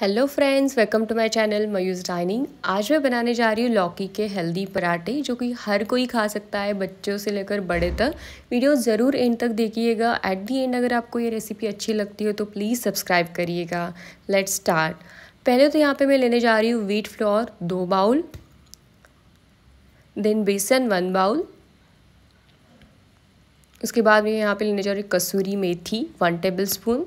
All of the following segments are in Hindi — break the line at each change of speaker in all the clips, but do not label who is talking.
hello friends welcome to my channel Mayu's dining आज मैं बनाने जा रही हूँ लौकी के हेल्दी पराठे जो कि हर कोई खा सकता है बच्चों से लेकर बड़े तक वीडियो ज़रूर एंड तक देखिएगा एट दी एंड अगर आपको ये रेसिपी अच्छी लगती हो तो प्लीज़ सब्सक्राइब करिएगा लेट्स स्टार्ट पहले तो यहाँ पे मैं लेने जा रही हूँ व्हीट फ्लोर दो बाउल देन बेसन वन बाउल उसके बाद मैं यहाँ पर लेने जा रही हूँ कसूरी मेथी one tablespoon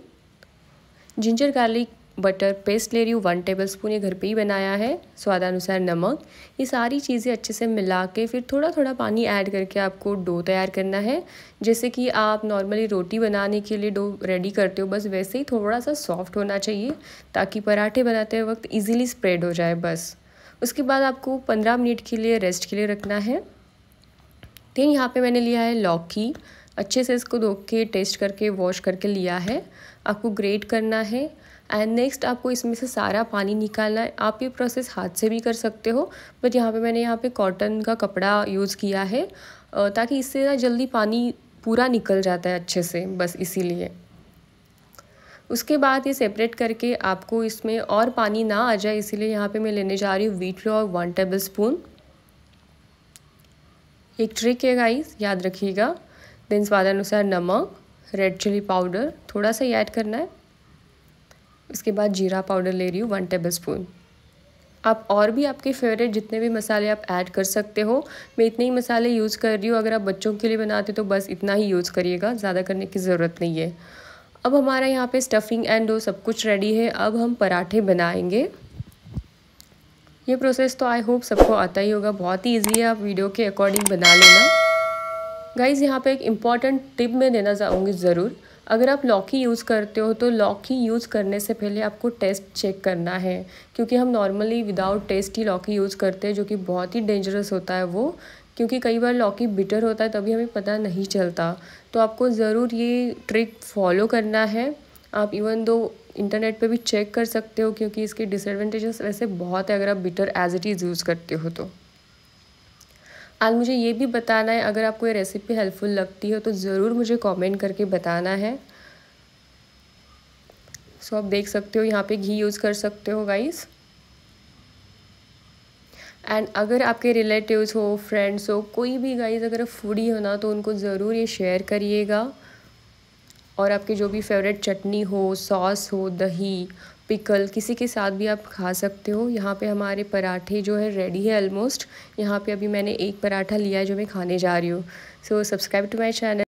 ginger garlic butter paste ले रही हूँ वन टेबल स्पून ये घर पे ही बनाया है स्वादानुसार नमक ये सारी चीज़ें अच्छे से मिला के फिर थोड़ा थोड़ा पानी ऐड करके आपको डो तैयार करना है जैसे कि आप नॉर्मली रोटी बनाने के लिए डो रेडी करते हो बस वैसे ही थोड़ा सा सॉफ्ट होना चाहिए ताकि पराठे बनाते वक्त ईजिली स्प्रेड हो जाए बस उसके बाद आपको पंद्रह मिनट के लिए रेस्ट के लिए रखना है देन यहाँ पर मैंने लिया है लौकी अच्छे से इसको धो के टेस्ट करके वॉश करके लिया है आपको ग्रेट करना है एंड नेक्स्ट आपको इसमें से सारा पानी निकालना है आप ये प्रोसेस हाथ से भी कर सकते हो बट यहाँ पे मैंने यहाँ पे कॉटन का कपड़ा यूज़ किया है ताकि इससे ना जल्दी पानी पूरा निकल जाता है अच्छे से बस इसीलिए उसके बाद ये सेपरेट करके आपको इसमें और पानी ना आ जाए इसीलिए यहाँ पे मैं लेने जा रही हूँ wheat flour one tablespoon एक ट्रिक है गाइस याद रखिएगा स्वाद स्वादानुसार नमक रेड चिली पाउडर थोड़ा सा ही ऐड करना है उसके बाद जीरा पाउडर ले रही हूँ वन टेबल स्पून आप और भी आपके फेवरेट जितने भी मसाले आप ऐड कर सकते हो मैं इतने ही मसाले यूज़ कर रही हूँ अगर आप बच्चों के लिए बनाते तो बस इतना ही यूज़ करिएगा ज़्यादा करने की ज़रूरत नहीं है अब हमारा यहाँ पे स्टफिंग एंड हो सब कुछ रेडी है अब हम पराठे बनाएंगे ये प्रोसेस तो आई होप सबको आता ही होगा बहुत ही ईजी है आप वीडियो के अकॉर्डिंग बना लेना गाइज़ यहाँ पे एक इम्पॉर्टेंट टिप मैं देना चाहूँगी ज़रूर अगर आप लॉकी यूज़ करते हो तो लॉकी यूज़ करने से पहले आपको टेस्ट चेक करना है क्योंकि हम नॉर्मली विदाउट टेस्ट ही लॉकी यूज़ करते हैं जो कि बहुत ही डेंजरस होता है वो क्योंकि कई बार लॉकी बिटर होता है तभी हमें पता नहीं चलता तो आपको ज़रूर ये ट्रिक फॉलो करना है आप इवन दो इंटरनेट पे भी चेक कर सकते हो क्योंकि इसके डिसएडवांटेजेस वैसे बहुत है अगर आप bitter as it is use करते हो तो आज मुझे ये भी बताना है अगर आपको ये रेसिपी हेल्पफुल लगती हो तो ज़रूर मुझे कमेंट करके बताना है सो आप देख सकते हो यहाँ पे घी यूज़ कर सकते हो गाइस एंड अगर आपके रिलेटिव्स हो फ्रेंड्स हो कोई भी गाइस अगर फूडी हो ना तो उनको ज़रूर ये शेयर करिएगा और आपकी जो भी फेवरेट चटनी हो सॉस हो दही पिकल किसी के साथ भी आप खा सकते हो यहाँ पे हमारे पराठे जो है रेडी है ऑलमोस्ट यहाँ पे अभी मैंने एक पराठा लिया है जो मैं खाने जा रही हूँ so subscribe to my channel